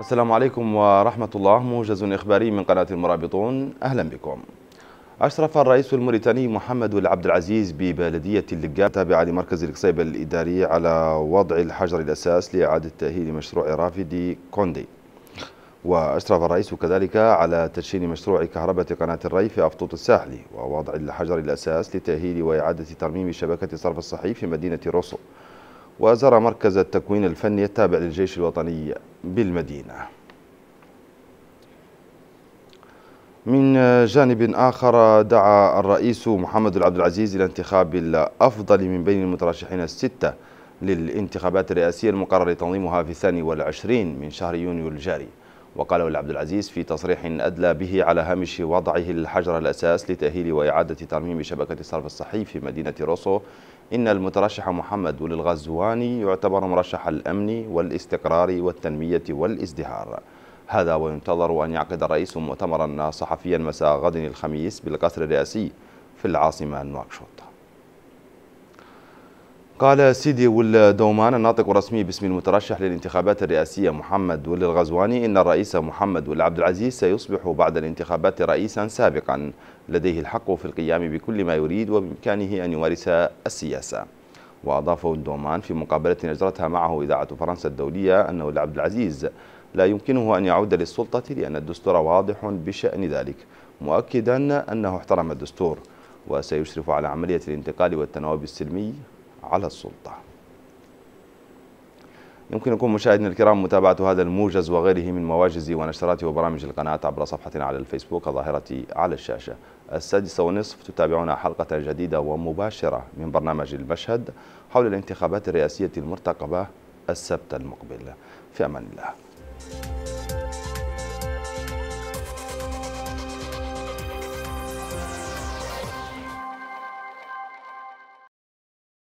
السلام عليكم ورحمة الله موجز إخباري من قناة المرابطون أهلا بكم أشرف الرئيس الموريتاني محمد العبد العزيز ببلدية اللقاء تابعة لمركز القصيبة الإداري على وضع الحجر الأساس لإعادة تأهيل مشروع رافدي كوندي وأشرف الرئيس كذلك على تدشين مشروع كهرباء قناة الري في أفطوط الساحلي ووضع الحجر الأساس لتأهيل وإعادة ترميم شبكة صرف الصحي في مدينة روسو وزار مركز التكوين الفني التابع للجيش الوطني بالمدينة من جانب آخر دعا الرئيس محمد عبد العزيز إلى انتخاب الأفضل من بين المترشحين الستة للانتخابات الرئاسية المقرر تنظيمها في الثاني والعشرين من شهر يونيو الجاري وقال ولي عبد العزيز في تصريح أدلى به على هامش وضعه الحجر الأساس لتأهيل وإعادة ترميم شبكة الصرف الصحي في مدينة روسو إن المترشح محمد الغزواني يعتبر مرشح الأمن والاستقرار والتنمية والازدهار هذا وينتظر أن يعقد الرئيس مؤتمرا صحفيا مساء غد الخميس بالقصر الرئاسي في العاصمة نواكشوط قال سيدي ول دومان الناطق الرسمي باسم المترشح للانتخابات الرئاسية محمد ول الغزواني إن الرئيس محمد ول عبد العزيز سيصبح بعد الانتخابات رئيسا سابقا لديه الحق في القيام بكل ما يريد وبإمكانه أن يمارس السياسة وأضاف دومان في مقابلة أجرتها معه إذاعة فرنسا الدولية أنه عبد العزيز لا يمكنه أن يعود للسلطة لأن الدستور واضح بشأن ذلك مؤكدا أنه احترم الدستور وسيشرف على عملية الانتقال والتناوب السلمي على السلطة يمكنكم مشاهدينا الكرام متابعة هذا الموجز وغيره من مواجز ونشرات وبرامج القناة عبر صفحتنا على الفيسبوك ظاهرة على الشاشة السادسة ونصف تتابعون حلقة جديدة ومباشرة من برنامج المشهد حول الانتخابات الرئاسية المرتقبة السبت المقبل في أمان الله